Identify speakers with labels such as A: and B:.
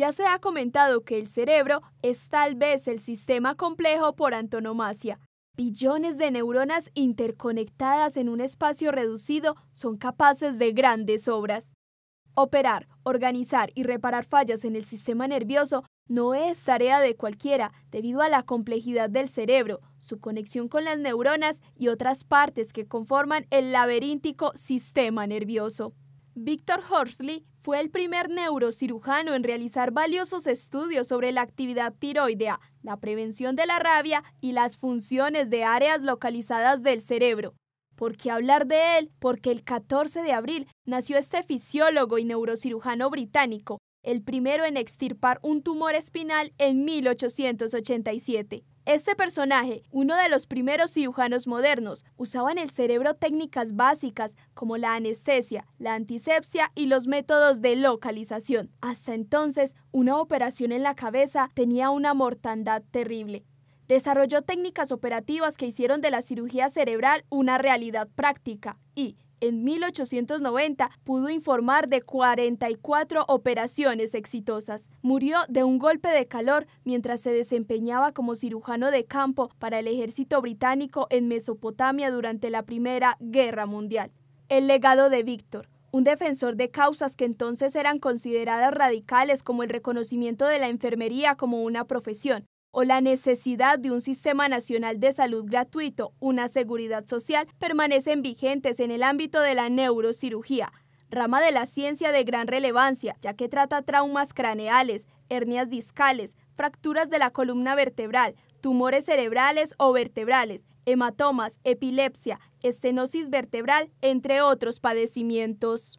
A: Ya se ha comentado que el cerebro es tal vez el sistema complejo por antonomasia. Billones de neuronas interconectadas en un espacio reducido son capaces de grandes obras. Operar, organizar y reparar fallas en el sistema nervioso no es tarea de cualquiera debido a la complejidad del cerebro, su conexión con las neuronas y otras partes que conforman el laberíntico sistema nervioso. Víctor Horsley fue el primer neurocirujano en realizar valiosos estudios sobre la actividad tiroidea, la prevención de la rabia y las funciones de áreas localizadas del cerebro. ¿Por qué hablar de él? Porque el 14 de abril nació este fisiólogo y neurocirujano británico, el primero en extirpar un tumor espinal en 1887. Este personaje, uno de los primeros cirujanos modernos, usaba en el cerebro técnicas básicas como la anestesia, la antisepsia y los métodos de localización. Hasta entonces, una operación en la cabeza tenía una mortandad terrible desarrolló técnicas operativas que hicieron de la cirugía cerebral una realidad práctica y, en 1890 pudo informar de 44 operaciones exitosas. Murió de un golpe de calor mientras se desempeñaba como cirujano de campo para el ejército británico en Mesopotamia durante la Primera Guerra Mundial. El legado de Víctor un defensor de causas que entonces eran consideradas radicales como el reconocimiento de la enfermería como una profesión, o la necesidad de un sistema nacional de salud gratuito, una seguridad social, permanecen vigentes en el ámbito de la neurocirugía, rama de la ciencia de gran relevancia, ya que trata traumas craneales, hernias discales, fracturas de la columna vertebral, tumores cerebrales o vertebrales, hematomas, epilepsia, estenosis vertebral, entre otros padecimientos.